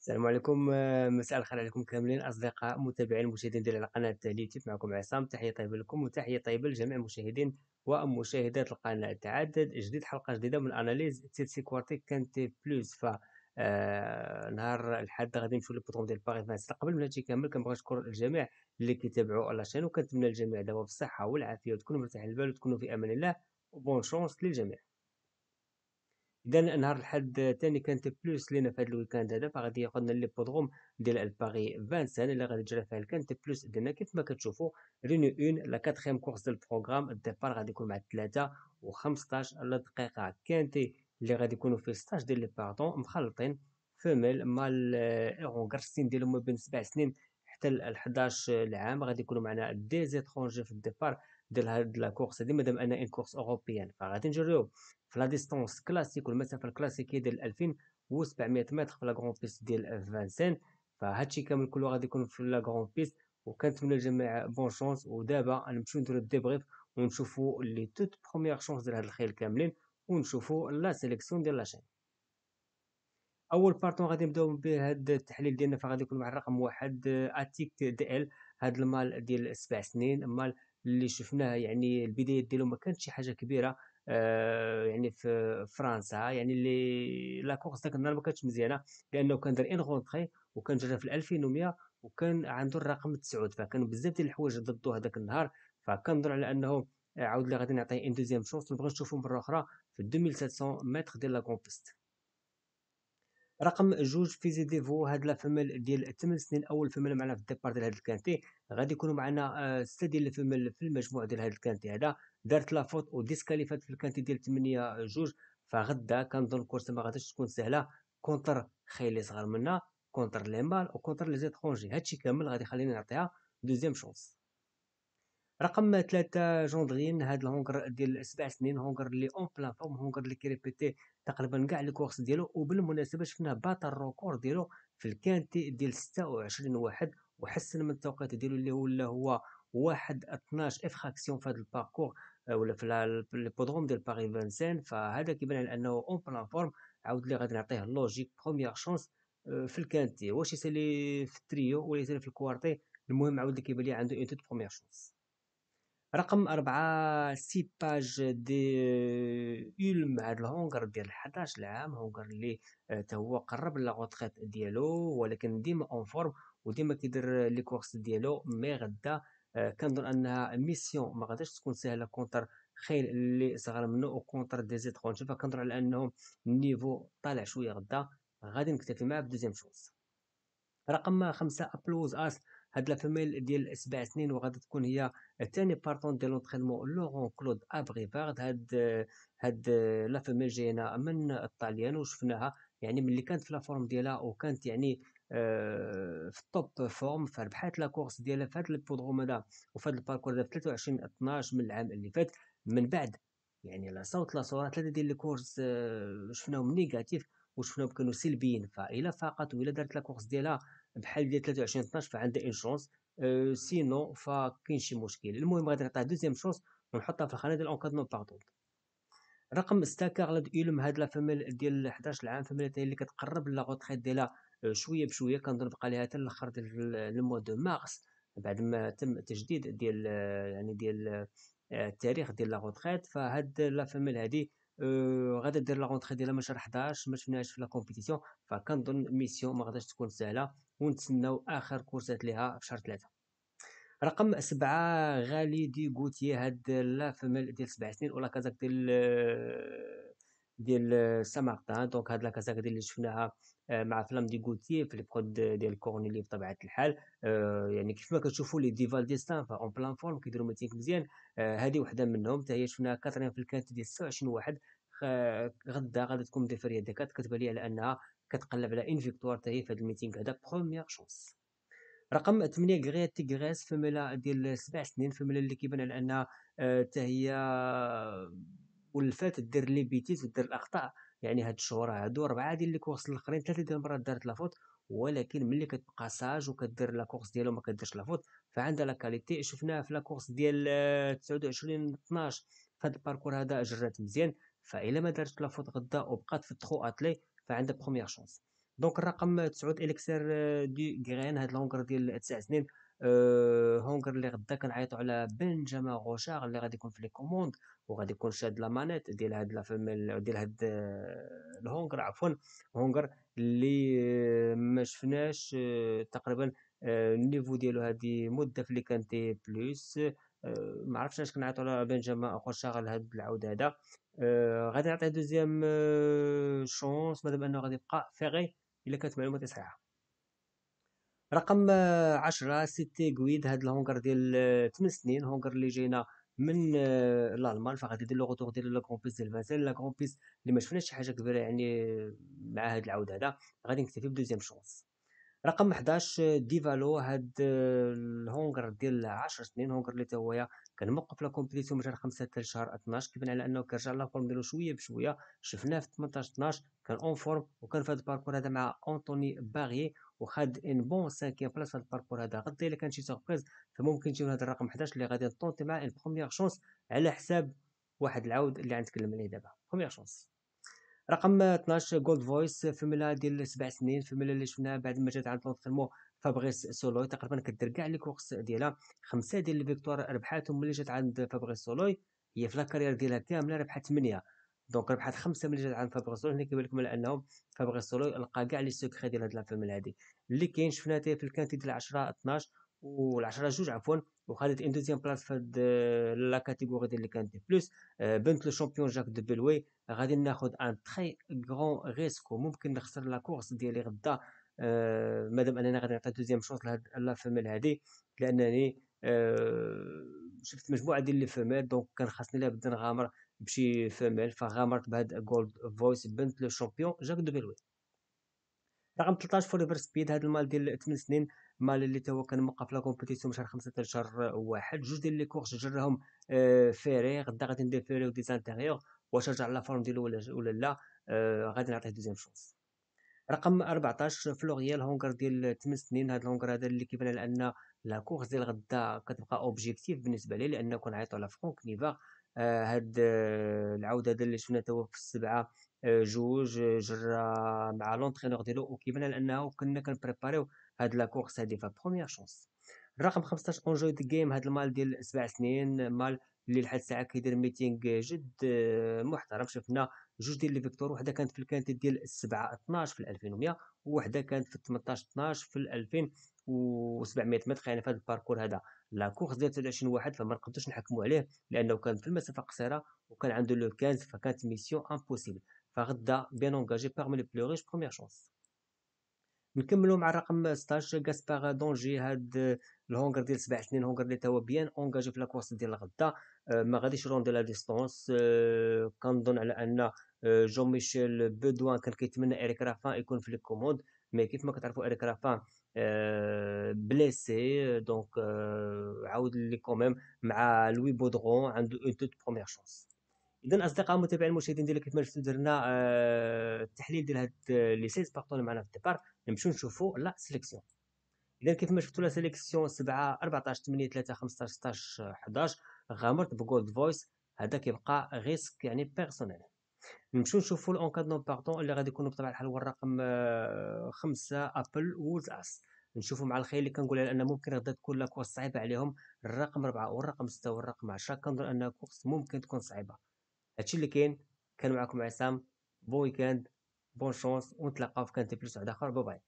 السلام عليكم آه، مساء الخير عليكم كاملين اصدقاء متابعين المشاهدين ديال القناه اليوتيوب معكم عصام تحيه طيبه لكم وتحيه طيبه لجميع المشاهدين ومشاهدات القناه تعدد جديد حلقه جديده من اناليز تيتسي كوارتيك كانتي بلوس ف آه، نهار الحد غادي نمشيو للبطون ديال باغي فانس قبل ما هادشي كامل كنبغي نشكر الجميع اللي كيتابعوا لاشين وكنتمنى الجميع دابا بالصحه والعافيه وتكونوا مرتاحين البال وتكونوا في امان الله وبون شونس للجميع قال نهار الحد تاني كانت بلوس لينا في هذا الويكاند هذا فغادي ياخذنا لي بودغوم ديال الباغي سنه اللي غادي تجرى فيها الكانت بلوس درنا كيف ما كتشوفوا رينو اون لا كاتخيام كورس ديال البروغرام الديبار غادي يكون مع 3 و15 دقيقة كانتي اللي غادي يكونوا في 16 ديال لي باردون مخلطين فيميل مال ايرون كارسين ديالهم ما بين 7 سنين حتى ال 11 العام غادي يكونوا معنا دي زيترونجي في الديبار ديال هاد لا كورس هادي مادام انا ان كورس اوروبيان فغادي نجريو في لا ديستونس كلاسيك والمسافه الكلاسيكيه ديال 2700 متر في لا غران بيست ديال فانسين فهادشي كامل كله غادي يكون في لا غران بيست وكنتمنى الجميع بون شونس ودابا نمشيو نديرو الديبريف ونشوفو لي توت بروميير شونس ديال هاد الخيل كاملين ونشوفو لا سيليكسيون ديال لاشين اول بارتون غادي نبداو به هاد التحليل ديالنا فغادي يكون مع الرقم واحد اتيك دي ال هاد المال ديال سبع سنين مال اللي شفناه يعني البدايات ديالو ما كانتش شي حاجه كبيره آه يعني في فرنسا يعني اللي لا كورس داك النهار ما كانتش مزيانه لانه كان دار ان غونتري وكان جرى في 2100 وكان عنده الرقم تسعود فكان بزاف ديال الحوايج ضده هذاك النهار فكنظن على انه عاود لي غادي نعطيه ان دوزيام شونس ونبغي نشوفو مره اخرى في 2700 متر ديال لا كومبيست رقم جوج في زي ديفو هاد لافيميل ديال 8 سنين اول فيميل معنا في الديبار ديال هاد الكانتي غادي يكونوا معنا آه، سته ديال الفيميل في المجموع ديال هاد الكانتي هذا دارت لافوت وديسكاليفات في الكانتي ديال 8 جوج فغدا كنظن الكورس ما غاديش تكون سهله كونتر خيلي صغار منا كونتر لي مال وكونتر لي زيترونجي هادشي كامل غادي يخليني نعطيها دوزيام شونس رقم ثلاثة جوندرين هاد الهونغر ديال سبع سنين هونغر لي اون بلان فورم هونغر لي كيريبيتي تقريبا كاع كورس ديالو وبالمناسبه شفناه بات الروكور ديالو في الكانتي ديال 26 واحد وحسن من التوقيت ديالو اللي ولا هو واحد 12 افراكسيون في هذا الباركور آه، ولا في البودروم ديال باري فانسين فهذا كيبان على انه اون بلان فورم عاود لي غادي نعطيه لوجيك بروميير شونس في الكانتي واش يسالي في التريو ولا يسالي في الكوارتي المهم عاود لي كيبان لي عنده اون توت بروميير شونس رقم أربعة باج دي أولم هاد الهونغر ديال حداش العام هونغر اللي آه، تا هو قرب لاغوتخيط ديالو ولكن ديما اون فورم وديما كيدير لي كورس ديالو مي غدا آه، كنظن انها ميسيون ما غاداش تكون سهله كونتر خيل اللي صغر منه كونتر دي زيترونجي فكنظن على انهم النيفو طالع شويه غدا غادي نكتفي معاه بدوزيام شوز رقم خمسة ابلوز اس هاد لا فيميل ديال سبع سنين وغادي تكون هي الثاني بارتون ديال لونترينمون لورون كلود ابريفارد هاد هاد لا فيميل جاينا من الطاليان وشفناها يعني ملي كانت في لا فورم ديالها وكانت يعني آه، في التوب فورم فربحات لا كورس ديالها في هاد البودروم هذا وفي هاد الباركور هذا في 23 12 من العام اللي فات من بعد يعني لا صوت لا صوره ثلاثه ديال الكورس آه، شفناهم نيجاتيف وشفناهم كانوا سلبيين فالا فاقت ولا دارت لا كورس ديالها بحال ديال 23 12 فعندها اون شونس سينو فكاين شي مشكل المهم غادي نعطيها دوزيام شونس ونحطها في الخانه ديال اونكادمون باردون رقم 6 كارل ايلوم هاد لا فاميل ديال 11 العام فاميل اللي كتقرب لا غوتري ديالها euh, شويه بشويه كنظن بقى لها حتى الاخر ديال المو دو مارس بعد ما تم تجديد ديال يعني ديال آه، التاريخ ديال لا غوتريت فهاد لا فاميل هادي غادا دير لا رونتري ديالها من شهر 11 ما شفناهاش في لا كومبيتيسيون فكنظن ميسيون ما غاداش تكون سهله ونتسناو اخر كورسات ليها في شهر 3 رقم سبعة غالي دي غوتي هاد لا لاف ديال سبع سنين ولا كازاك ديال ديال سامارتان دونك هاد لا كازاك ديال اللي شفناها مع فلام دي غوتي في لي برود ديال كورنيلي بطبيعه الحال يعني كيف ما كتشوفوا لي ديفال ديستان فاون بلان فورم كيديروا ميتينغ مزيان هادي وحده منهم حتى هي شفناها كاترين في الكات ديال 26 واحد آه، غدا غادي تكون مدافع ريال كتبان لي على انها كتقلب على ان فيكتوار حتى هي في هذا الميتينغ هذا بروميير شونس رقم 8 غريا تيغريس فملا ديال سبع سنين فملا اللي كيبان على انها آه، حتى هي آه، ولفات دير لي بيتيز ودير الاخطاء يعني هاد الشهور هادو ربعه ديال لي كورس الاخرين ثلاثه ديال المرات دارت لافوت ولكن ملي كتبقى ساج وكدير لا كورس ديالو ما كديرش لافوت فعندها لا كاليتي شفناها في لا كورس ديال 29 12 فهاد الباركور هذا جرات مزيان فإلا ما دارتش لافوت غدا وبقات في التخو اتلي فعندها بروميير شونس دونك الرقم 9 اليكسير آه، دي غرين هاد لونغر ديال 9 سنين أه هونغر اللي غدا كنعيطو على بنجاما غوشار اللي غادي يكون في لي كوموند وغادي يكون شاد لا مانيت ديال هاد ديال هاد آه، الهونغر عفوا هونغر اللي آه، ما شفناش تقريبا النيفو ديالو هادي مده في لي كانتي بلوس آه، ما عرفتش اش كنعيطوا على بنجاما اخر شغل هاد العود هذا آه، غادي نعطيه دوزيام آه، شونس مادام انه غادي يبقى فيغي الا كانت معلوماتي صحيحه رقم عشرة سيتي كويد هاد الهونغر ديال 8 سنين هونغر اللي جينا من الالمان فغادي يدير لو غوتور ديال لا كومبيس ديال فانسيل لا كومبيس اللي ما شفناش شي حاجه كبيره يعني مع هاد العود هذا غادي نكتفي بدوزيام شونس رقم 11 ديفالو هاد الهونغر ديال 10 سنين هونغر اللي هو كان موقف لا كومبيتيسيون من شهر 5 حتى لشهر 12 كيبان على انه كيرجع لا فورم ديالو شويه بشويه شفناه في 18 12 كان اون فورم وكان في هذا الباركور هذا مع اونطوني باغي وخد ان بون سانكيام بلاصه الباركور هذا غدا الا كان شي سوربريز فممكن تجيب هذا الرقم 11 اللي غادي تونتي مع ان بروميير شونس على حساب واحد العود اللي غنتكلم عليه دابا بروميير شونس رقم 12 جولد فويس في ملا ديال سبع سنين في ملا اللي شفناها بعد ما جات عند لونترينمون فابغيس سولوي تقريبا كدير كاع لي كورس ديالها خمسه ديال لي فيكتوار ربحاتهم ملي جات عند فابغيس سولوي هي في لاكارير ديالها كامله ربحات 8 دونك ربحات خمسه ملي جات عند فابغيس سولوي هنا كيبان لكم على انه فابغيس سولوي لقى كاع لي سوكري ديال هاد لافيميل هادي اللي كاين شفناه في الكانتي ديال 10 12 والعشرة جوج عفوا وخدت ان دوزيام بلاص في هاد لا آه، كاتيجوري ديال لي كان دي بلوس بنت لو شامبيون جاك دو بلوي غادي ناخد ان تري غران ريسك وممكن نخسر لا كورس ديالي غدا آه، مادام انني غادي نعطي دوزيام شونس لهاد لا فيميل هادي لانني آه، شفت مجموعه ديال لي فيميل دونك كان خاصني لا بدا نغامر بشي فيميل فغامرت بهاد جولد فويس بنت لو شامبيون جاك دو بلوي رقم 13 فوليبر سبيد هذا المال ديال 8 سنين مال اللي توا كان موقف لا كومبيتيسيون شهر 5 شهر 1 جوج ديال لي كورس جراهم فيري غدا غادي ندير فيري ودي زانتيغيور واش رجع لا فورم ديالو ولا ولا لا آه، غادي نعطيه دوزيام شونس رقم 14 فلوريال هونغر ديال 8 سنين هذا الهونغر هذا اللي كيبان على ان لا كورس ديال غدا كتبقى اوبجيكتيف بالنسبه ليه لانه كنعيطوا على فرونك نيفا آه، هاد آه، العوده هذا اللي شفنا توا في السبعه آه، جوج آه، جرا مع لونترينور ديالو وكيبان على انه كنا كنبريباريو هاد لا كورس هادي في بروميير شونس الرقم 15 اونجوي دي جيم هاد المال ديال سبع سنين مال اللي لحد الساعه كيدير ميتينغ جد آه، محترم شفنا جوج ديال لي فيكتور وحده كانت في الكانتي ديال 7 12 في 2100 وحده كانت في 18 12 في 2700 متر يعني في هذا الباركور هذا لا كورس ديال 23 واحد فما نقدرش نحكموا عليه لانه كان في المسافه قصيره وكان عنده لو 15 فكانت ميسيون امبوسيبل Farda, bien engagé parmi les plus riches, première chance. Nous le par le stage Gaspard Danger, le hangar de l'Espagne, le hangar de l'État, bien engagé pour la course de la mais il de la distance. Quand on a Jean-Michel Bedouin, quelqu'un qui Eric Raffin, il connaît les commande. mais qui fait que Eric Raffin blessé, donc il est quand même, avec Louis Baudron, une toute première chance. اذا اصدقاء متابعين المشاهدين ديالك كيفما شفتوا درنا آه التحليل ديال هاد آه، لي سيز بارطون معنا في الديبار نمشيو نشوفوا لا سيليكسيون اذا كيف ما شفتوا لا سيليكسيون 7 14 8 3 15 16 11 غامرت بجولد فويس هذا كيبقى ريسك يعني بيرسونيل نمشيو نشوفوا الاونكادمون باردون اللي غادي يكونوا بطبيعه الحال هو الرقم 5 ابل وولز اس نشوفوا مع الخير اللي كنقول على ان ممكن غدا تكون لا كورس صعيبه عليهم الرقم 4 والرقم 6 والرقم 10 كنظن ان كورس ممكن تكون صعيبه هادشي اللي كاين كان معكم عصام بو ويكاند بون شونس ونتلاقاو في كانتي بلس واحد اخر باي باي